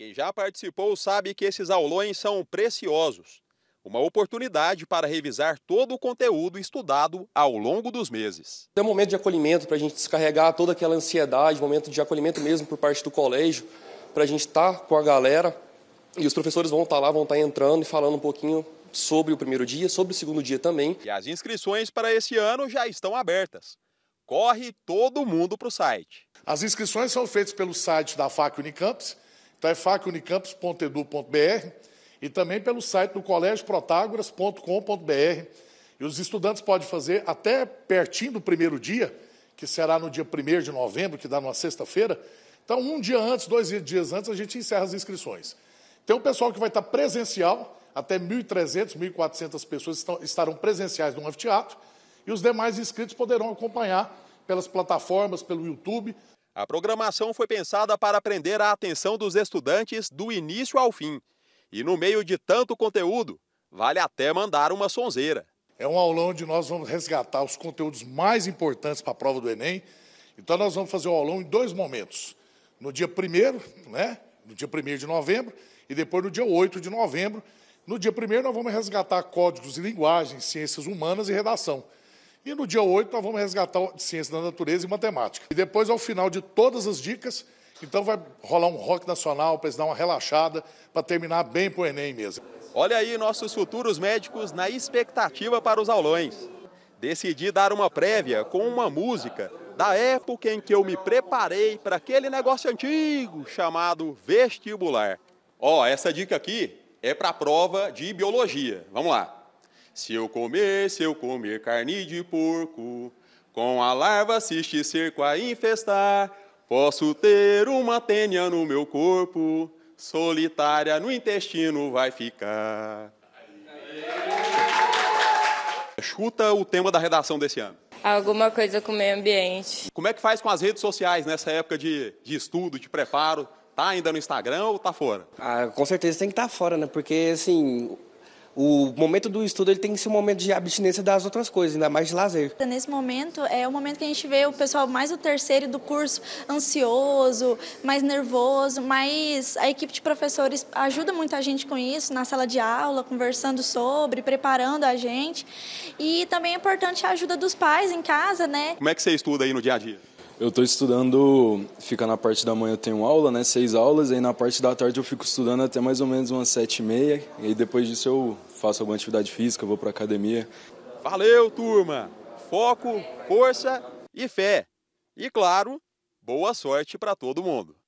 Quem já participou sabe que esses aulões são preciosos. Uma oportunidade para revisar todo o conteúdo estudado ao longo dos meses. É um momento de acolhimento para a gente descarregar toda aquela ansiedade, momento de acolhimento mesmo por parte do colégio, para a gente estar tá com a galera e os professores vão estar tá lá, vão estar tá entrando e falando um pouquinho sobre o primeiro dia, sobre o segundo dia também. E as inscrições para esse ano já estão abertas. Corre todo mundo para o site. As inscrições são feitas pelo site da FAC Unicamps taefacunicampus.edu.br tá, é e também pelo site do colégioprotágoras.com.br. E os estudantes podem fazer até pertinho do primeiro dia, que será no dia 1 de novembro, que dá numa sexta-feira. Então, um dia antes, dois dias antes, a gente encerra as inscrições. Tem um pessoal que vai estar presencial, até 1.300, 1.400 pessoas estarão presenciais no anfiteatro, e os demais inscritos poderão acompanhar pelas plataformas, pelo YouTube. A programação foi pensada para prender a atenção dos estudantes do início ao fim. E no meio de tanto conteúdo, vale até mandar uma sonzeira. É um aulão onde nós vamos resgatar os conteúdos mais importantes para a prova do Enem. Então nós vamos fazer o aulão em dois momentos. No dia 1 né? No dia 1 de novembro e depois no dia 8 de novembro. No dia 1 nós vamos resgatar códigos e linguagens, ciências humanas e redação. E no dia 8 nós vamos resgatar ciência da natureza e matemática. E depois, ao final de todas as dicas, então vai rolar um rock nacional para eles dar uma relaxada, para terminar bem para o Enem mesmo. Olha aí nossos futuros médicos na expectativa para os aulões. Decidi dar uma prévia com uma música da época em que eu me preparei para aquele negócio antigo chamado vestibular. Ó, oh, essa dica aqui é para a prova de biologia. Vamos lá. Se eu comer, se eu comer carne de porco, com a larva assiste cerco a infestar, posso ter uma tênia no meu corpo, solitária no intestino vai ficar. Chuta o tema da redação desse ano. Alguma coisa com o meio ambiente. Como é que faz com as redes sociais nessa época de, de estudo, de preparo? Tá ainda no Instagram ou tá fora? Ah, com certeza tem que estar tá fora, né? Porque, assim, o momento do estudo ele tem que ser um momento de abstinência das outras coisas, ainda mais de lazer. Nesse momento é o momento que a gente vê o pessoal mais do terceiro do curso ansioso, mais nervoso, mas a equipe de professores ajuda muito a gente com isso, na sala de aula, conversando sobre, preparando a gente. E também é importante a ajuda dos pais em casa, né? Como é que você estuda aí no dia a dia? Eu estou estudando, fica na parte da manhã eu tenho aula, né? Seis aulas, aí na parte da tarde eu fico estudando até mais ou menos umas sete e meia. E depois disso eu faço alguma atividade física, vou para academia. Valeu, turma! Foco, força e fé. E claro, boa sorte para todo mundo.